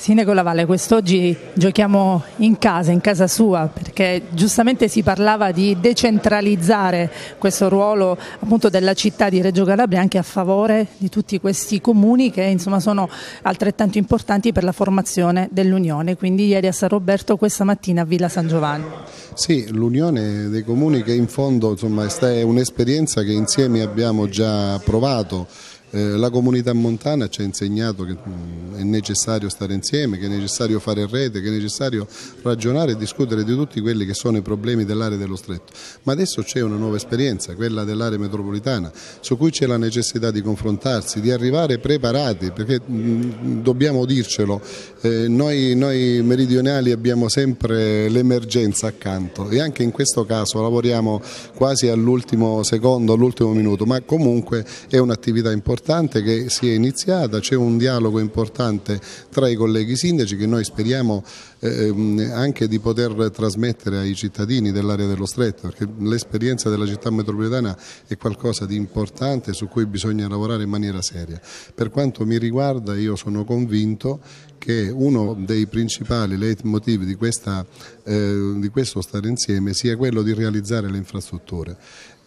Sindaco Lavalle, quest'oggi giochiamo in casa, in casa sua, perché giustamente si parlava di decentralizzare questo ruolo appunto, della città di Reggio Calabria anche a favore di tutti questi comuni che insomma, sono altrettanto importanti per la formazione dell'Unione. Quindi ieri a San Roberto, questa mattina a Villa San Giovanni. Sì, l'Unione dei Comuni che in fondo insomma, è un'esperienza che insieme abbiamo già provato eh, la comunità montana ci ha insegnato che mm, è necessario stare insieme, che è necessario fare rete, che è necessario ragionare e discutere di tutti quelli che sono i problemi dell'area dello stretto. Ma adesso c'è una nuova esperienza, quella dell'area metropolitana, su cui c'è la necessità di confrontarsi, di arrivare preparati, perché mm, dobbiamo dircelo, eh, noi, noi meridionali abbiamo sempre l'emergenza accanto e anche in questo caso lavoriamo quasi all'ultimo secondo, all'ultimo minuto, ma comunque è un'attività importante importante che si è iniziata, c'è un dialogo importante tra i colleghi sindaci che noi speriamo ehm, anche di poter trasmettere ai cittadini dell'area dello Stretto, perché l'esperienza della città metropolitana è qualcosa di importante su cui bisogna lavorare in maniera seria. Per quanto mi riguarda io sono convinto che uno dei principali leitmotiv di, questa, eh, di questo stare insieme sia quello di realizzare le infrastrutture.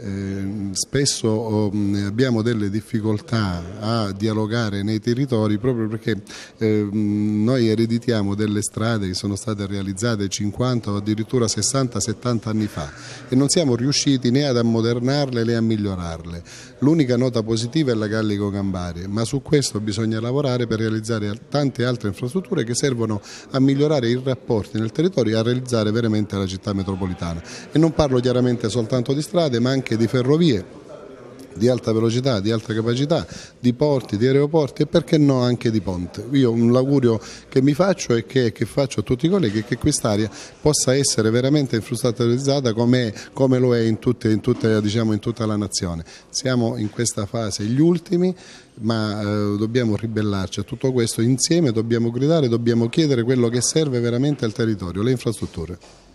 Eh, spesso eh, abbiamo delle difficoltà a dialogare nei territori proprio perché eh, noi ereditiamo delle strade che sono state realizzate 50 o addirittura 60-70 anni fa e non siamo riusciti né ad ammodernarle né a migliorarle. L'unica nota positiva è la Gallico Gambari, ma su questo bisogna lavorare per realizzare tante altre infrastrutture infrastrutture che servono a migliorare i rapporti nel territorio e a realizzare veramente la città metropolitana. E non parlo chiaramente soltanto di strade ma anche di ferrovie di alta velocità, di alta capacità, di porti, di aeroporti e perché no anche di ponte. Io un augurio che mi faccio e che, che faccio a tutti i colleghi è che quest'area possa essere veramente infrastrutturalizzata come, come, lo è in, tutte, in, tutte, diciamo, in tutta la nazione. Siamo in questa fase gli ultimi ma eh, dobbiamo ribellarci a tutto questo insieme, dobbiamo gridare, dobbiamo chiedere quello che serve veramente al territorio, le infrastrutture.